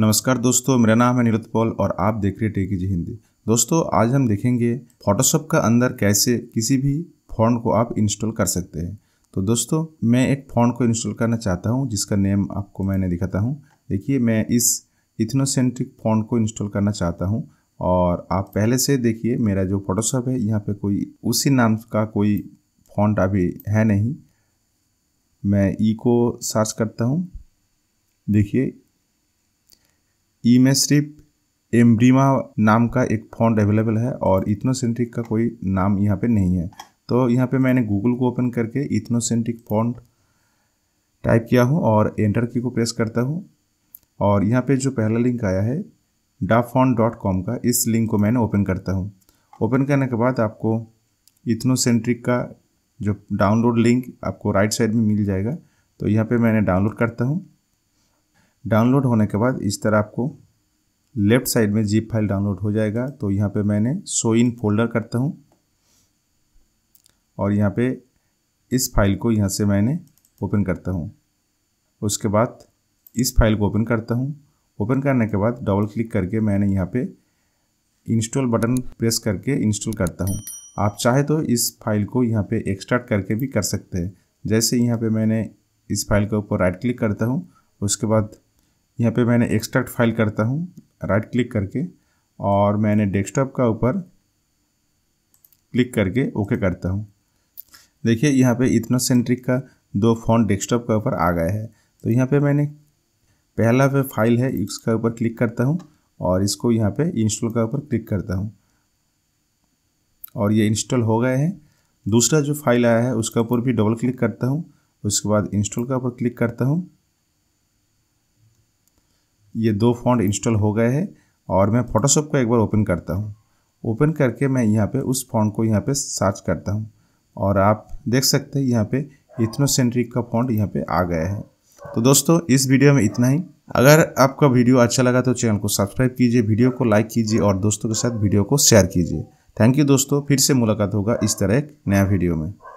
नमस्कार दोस्तों मेरा नाम है निरुत पॉल और आप देख रहे टेकी जी हिंदी दोस्तों आज हम देखेंगे फोटोशॉप का अंदर कैसे किसी भी फोन को आप इंस्टॉल कर सकते हैं तो दोस्तों मैं एक फ़ोन को इंस्टॉल करना चाहता हूँ जिसका नेम आपको मैंने दिखाता हूँ देखिए मैं इस इथनोसेंट्रिक फ़ोन को इंस्टॉल करना चाहता हूँ और आप पहले से देखिए मेरा जो फोटोशॉप है यहाँ पर कोई उसी नाम का कोई फोन अभी है नहीं मैं ई को सर्च करता हूँ देखिए ई में सिर्फ एम्ब्रीमा नाम का एक फॉन्ट अवेलेबल है और इथनोसेंट्रिक का कोई नाम यहाँ पे नहीं है तो यहाँ पे मैंने गूगल को ओपन करके इथनोसेंट्रिक फॉन्ट टाइप किया हूँ और एंटर की को प्रेस करता हूँ और यहाँ पे जो पहला लिंक आया है डाफॉन डॉट कॉम का इस लिंक को मैंने ओपन करता हूँ ओपन करने के बाद आपको इथनोसेंट्रिक का जो डाउनलोड लिंक आपको राइट साइड में मिल जाएगा तो यहाँ पे मैंने डाउनलोड करता हूँ डाउनलोड होने के बाद इस तरह आपको लेफ्ट साइड में जीप फाइल डाउनलोड हो जाएगा तो यहाँ पे मैंने सो इन फोल्डर करता हूँ और यहाँ पे इस फाइल को यहाँ से मैंने ओपन करता हूँ उसके बाद इस फाइल को ओपन करता हूँ ओपन करने के बाद डबल क्लिक करके मैंने यहाँ पे इंस्टॉल बटन प्रेस करके इंस्टॉल करता हूँ आप चाहे तो इस फाइल को यहाँ पे एक्स्ट्रैक्ट करके भी कर सकते हैं जैसे यहाँ पे मैंने इस फाइल के ऊपर राइट क्लिक करता हूँ उसके बाद यहाँ पे मैंने एक्सट्रैक्ट फाइल करता हूँ राइट क्लिक करके और मैंने डेस्कटॉप का ऊपर क्लिक करके ओके करता हूँ देखिए यहाँ पे इतना सेंट्रिक का दो फॉन्ट डेस्कटॉप के ऊपर आ गया है तो यहाँ पे मैंने पहला पे फाइल है इसका ऊपर क्लिक करता हूँ और इसको यहाँ पे इंस्टॉल का ऊपर क्लिक करता हूँ और ये इंस्टॉल हो गए हैं दूसरा जो फाइल आया है उसका ऊपर भी डबल क्लिक करता हूँ उसके बाद इंस्टॉल का ऊपर क्लिक करता हूँ ये दो फॉन्ट इंस्टॉल हो गए हैं और मैं फोटोशॉप को एक बार ओपन करता हूँ ओपन करके मैं यहाँ पे उस फॉन्ट को यहाँ पे सर्च करता हूँ और आप देख सकते हैं यहाँ पे इथनोसेंट्रिक का फॉन्ट यहाँ पे आ गया है तो दोस्तों इस वीडियो में इतना ही अगर आपका वीडियो अच्छा लगा तो चैनल को सब्सक्राइब कीजिए वीडियो को लाइक कीजिए और दोस्तों के साथ वीडियो को शेयर कीजिए थैंक यू दोस्तों फिर से मुलाकात होगा इस तरह एक नया वीडियो में